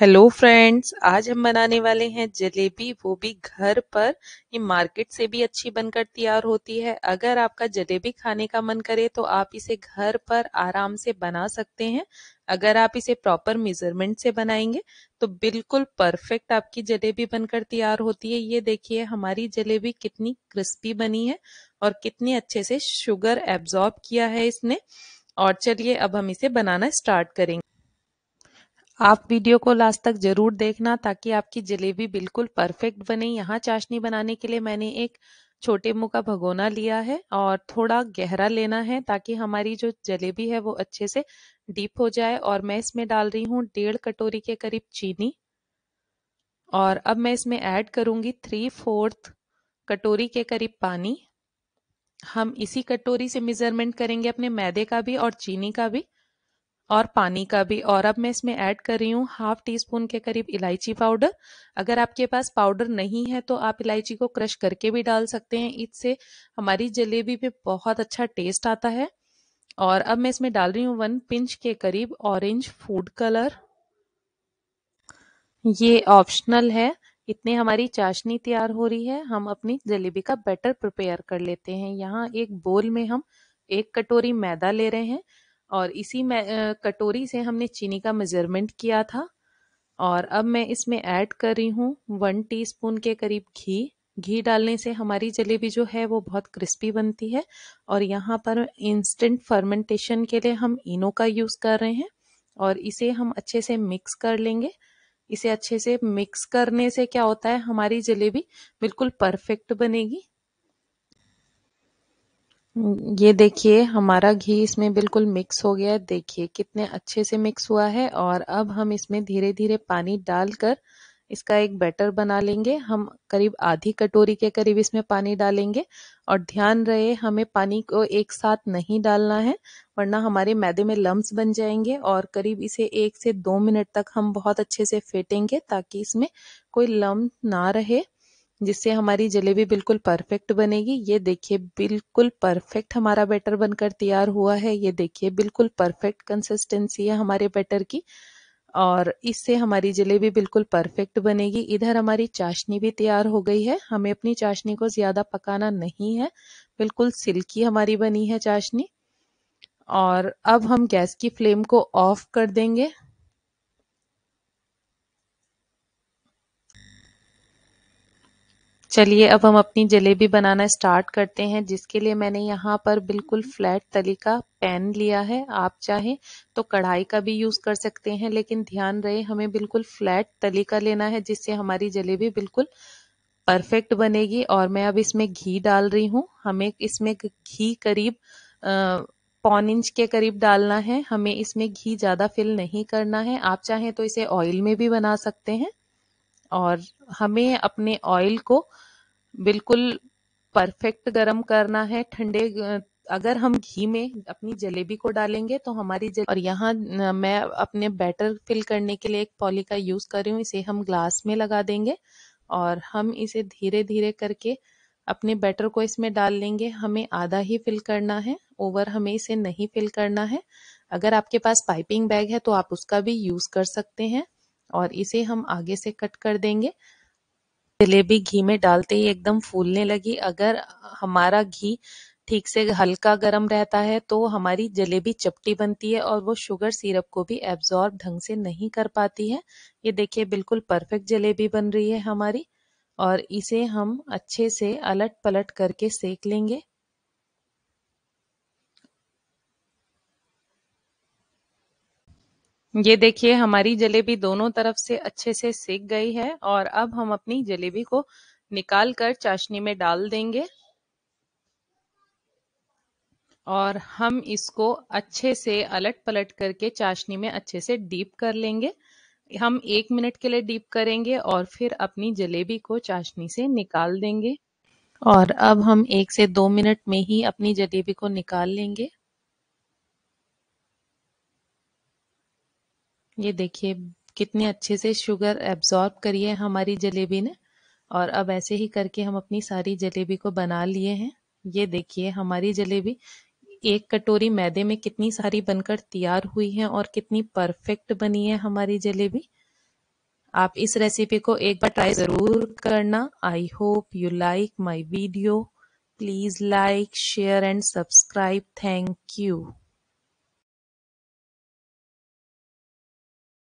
hello friends आज हम बनाने वाले हैं जलेबी वो भी घर पर ये मार्केट से भी अच्छी बनकर तैयार होती है अगर आपका जलेबी खाने का मन करे तो आप इसे घर पर आराम से बना सकते हैं अगर आप इसे प्रॉपर मेजरमेंट से बनाएंगे तो बिल्कुल परफेक्ट आपकी जलेबी बनकर तैयार होती है ये देखिए हमारी जलेबी कितनी क्रिस्पी बनी है और कितने अच्छे से शुगर एब्जॉर्ब किया है इसने और चलिए अब हम इसे बनाना स्टार्ट करेंगे आप वीडियो को लास्ट तक जरूर देखना ताकि आपकी जलेबी बिल्कुल परफेक्ट बने यहाँ चाशनी बनाने के लिए मैंने एक छोटे मुँह का भगोना लिया है और थोड़ा गहरा लेना है ताकि हमारी जो जलेबी है वो अच्छे से डीप हो जाए और मैं इसमें डाल रही हूँ डेढ़ कटोरी के करीब चीनी और अब मैं इसमें ऐड करूँगी थ्री फोर्थ कटोरी के करीब पानी हम इसी कटोरी से मेजरमेंट करेंगे अपने मैदे का भी और चीनी का भी और पानी का भी और अब मैं इसमें ऐड कर रही हूँ हाफ टी स्पून के करीब इलायची पाउडर अगर आपके पास पाउडर नहीं है तो आप इलायची को क्रश करके भी डाल सकते हैं इससे हमारी जलेबी पे बहुत अच्छा टेस्ट आता है और अब मैं इसमें डाल रही हूँ वन पिंच के करीब ऑरेंज फूड कलर ये ऑप्शनल है इतने हमारी चाशनी तैयार हो रही है हम अपनी जलेबी का बैटर प्रिपेयर कर लेते हैं यहाँ एक बोल में हम एक कटोरी मैदा ले रहे हैं और इसी में कटोरी से हमने चीनी का मेज़रमेंट किया था और अब मैं इसमें ऐड कर रही हूँ वन टीस्पून के करीब घी घी डालने से हमारी जलेबी जो है वो बहुत क्रिस्पी बनती है और यहाँ पर इंस्टेंट फर्मेंटेशन के लिए हम इनो का यूज़ कर रहे हैं और इसे हम अच्छे से मिक्स कर लेंगे इसे अच्छे से मिक्स करने से क्या होता है हमारी जलेबी बिल्कुल परफेक्ट बनेगी हम्म, ये देखिए हमारा घी इसमें बिल्कुल मिक्स हो गया है देखिए कितने अच्छे से मिक्स हुआ है और अब हम इसमें धीरे धीरे पानी डालकर इसका एक बैटर बना लेंगे हम करीब आधी कटोरी के करीब इसमें पानी डालेंगे और ध्यान रहे हमें पानी को एक साथ नहीं डालना है वरना हमारे मैदे में लम्ब बन जाएंगे और करीब इसे एक से दो मिनट तक हम बहुत अच्छे से फेटेंगे ताकि इसमें कोई लम्ब ना रहे जिससे हमारी जलेबी बिल्कुल परफेक्ट बनेगी ये देखिए बिल्कुल परफेक्ट हमारा बैटर बनकर तैयार हुआ है ये देखिए बिल्कुल परफेक्ट कंसिस्टेंसी है हमारे बैटर की और इससे हमारी जलेबी बिल्कुल परफेक्ट बनेगी इधर हमारी चाशनी भी तैयार हो गई है हमें अपनी चाशनी को ज़्यादा पकाना नहीं है बिल्कुल सिल्की हमारी बनी है चाशनी और अब हम गैस की फ्लेम को ऑफ कर देंगे चलिए अब हम अपनी जलेबी बनाना स्टार्ट करते हैं जिसके लिए मैंने यहाँ पर बिल्कुल फ्लैट तली का पैन लिया है आप चाहें तो कढ़ाई का भी यूज़ कर सकते हैं लेकिन ध्यान रहे हमें बिल्कुल फ्लैट तली का लेना है जिससे हमारी जलेबी बिल्कुल परफेक्ट बनेगी और मैं अब इसमें घी डाल रही हूँ हमें इसमें घी करीब पौन इंच के करीब डालना है हमें इसमें घी ज़्यादा फिल नहीं करना है आप चाहें तो इसे ऑयल में भी बना सकते हैं और हमें अपने ऑयल को बिल्कुल परफेक्ट गरम करना है ठंडे अगर हम घी में अपनी जलेबी को डालेंगे तो हमारी जले और यहाँ मैं अपने बैटर फिल करने के लिए एक पॉली का यूज़ कर रही हूँ इसे हम ग्लास में लगा देंगे और हम इसे धीरे धीरे करके अपने बैटर को इसमें डाल लेंगे हमें आधा ही फिल करना है ओवर हमें इसे नहीं फिल करना है अगर आपके पास पाइपिंग बैग है तो आप उसका भी यूज़ कर सकते हैं और इसे हम आगे से कट कर देंगे जलेबी घी में डालते ही एकदम फूलने लगी अगर हमारा घी ठीक से हल्का गर्म रहता है तो हमारी जलेबी चपटी बनती है और वो शुगर सिरप को भी एब्जॉर्ब ढंग से नहीं कर पाती है ये देखिए बिल्कुल परफेक्ट जलेबी बन रही है हमारी और इसे हम अच्छे से अलट पलट करके सेक लेंगे ये देखिए हमारी जलेबी दोनों तरफ से अच्छे से सेक गई है और अब हम अपनी जलेबी को निकाल कर चाशनी में डाल देंगे और हम इसको अच्छे से अलट पलट करके चाशनी में अच्छे से डीप कर लेंगे हम एक मिनट के लिए डीप करेंगे और फिर अपनी जलेबी को चाशनी से निकाल देंगे और अब हम एक से दो मिनट में ही अपनी जलेबी को निकाल लेंगे ये देखिए कितने अच्छे से शुगर एब्जॉर्ब करी है हमारी जलेबी ने और अब ऐसे ही करके हम अपनी सारी जलेबी को बना लिए हैं ये देखिए हमारी जलेबी एक कटोरी मैदे में कितनी सारी बनकर तैयार हुई है और कितनी परफेक्ट बनी है हमारी जलेबी आप इस रेसिपी को एक बार ट्राई ज़रूर करना I hope you like my video please like share and subscribe thank you